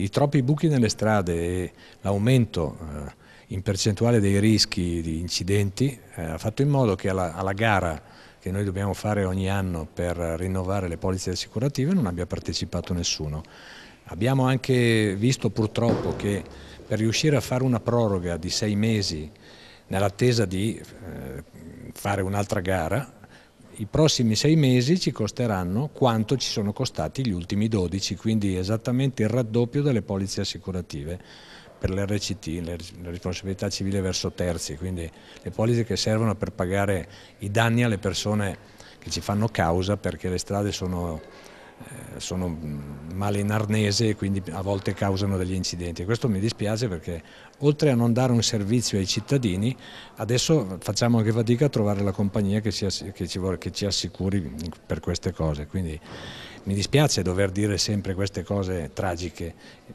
I troppi buchi nelle strade e l'aumento eh, in percentuale dei rischi di incidenti eh, ha fatto in modo che alla, alla, gara che noi dobbiamo fare ogni anno per rinnovare le polizze assicurative non abbia partecipato nessuno. Abbiamo anche visto purtroppo che per riuscire a fare una proroga di sei mesi nell'attesa di eh, fare un'altra gara i prossimi sei mesi ci costeranno quanto ci sono costati gli ultimi 12, quindi esattamente il raddoppio delle polizze assicurative per l'RCT, la responsabilità civile verso terzi, quindi le polizze che servono per pagare i danni alle persone che ci fanno causa perché le strade sono eh, sono mm, male in arnese e quindi a volte causano degli incidenti. Questo mi dispiace perché oltre a non dare un servizio ai cittadini, adesso facciamo anche fatica a trovare la compagnia che ci, che ci, che ci assicuri per queste cose. Quindi mi dispiace dover dire sempre queste cose tragiche,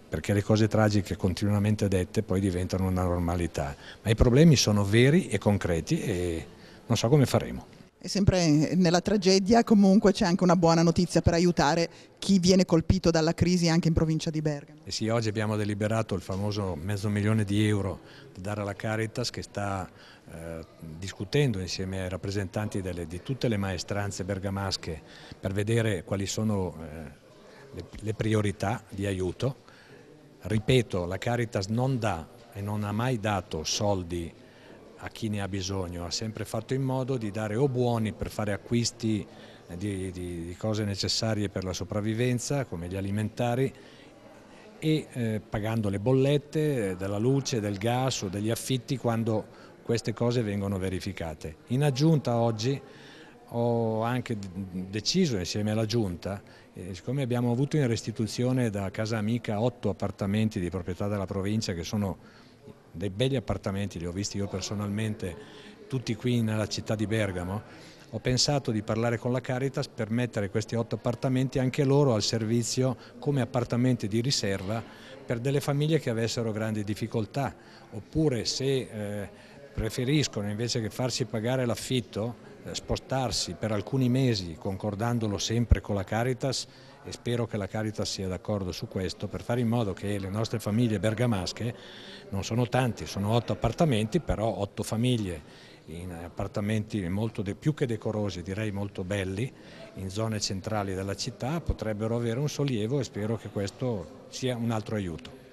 perché le cose tragiche continuamente dette poi diventano una normalità, ma i problemi sono veri e concreti e non so come faremo. E sempre nella tragedia comunque c'è anche una buona notizia per aiutare chi viene colpito dalla crisi anche in provincia di Bergamo. Eh sì, oggi abbiamo deliberato il famoso mezzo milione di euro da dare alla Caritas che sta eh, discutendo insieme ai rappresentanti delle, di tutte le maestranze bergamasche per vedere quali sono eh, le, le priorità di aiuto. Ripeto, la Caritas non dà e non ha mai dato soldi a chi ne ha bisogno, ha sempre fatto in modo di dare o buoni per fare acquisti di, di, di cose necessarie per la sopravvivenza come gli alimentari e eh, pagando le bollette della luce, del gas o degli affitti quando queste cose vengono verificate. In aggiunta oggi ho anche deciso insieme alla Giunta, eh, siccome abbiamo avuto in restituzione da casa amica otto appartamenti di proprietà della provincia che sono dei belli appartamenti, li ho visti io personalmente, tutti qui nella città di Bergamo, ho pensato di parlare con la Caritas per mettere questi otto appartamenti anche loro al servizio come appartamenti di riserva per delle famiglie che avessero grandi difficoltà oppure se eh, preferiscono invece che farsi pagare l'affitto eh, spostarsi per alcuni mesi, concordandolo sempre con la Caritas, e spero che la Caritas sia d'accordo su questo, per fare in modo che le nostre famiglie bergamasche, non sono tanti, sono otto appartamenti, però otto famiglie in appartamenti molto de, più che decorosi, direi molto belli, in zone centrali della città, potrebbero avere un sollievo e spero che questo sia un altro aiuto.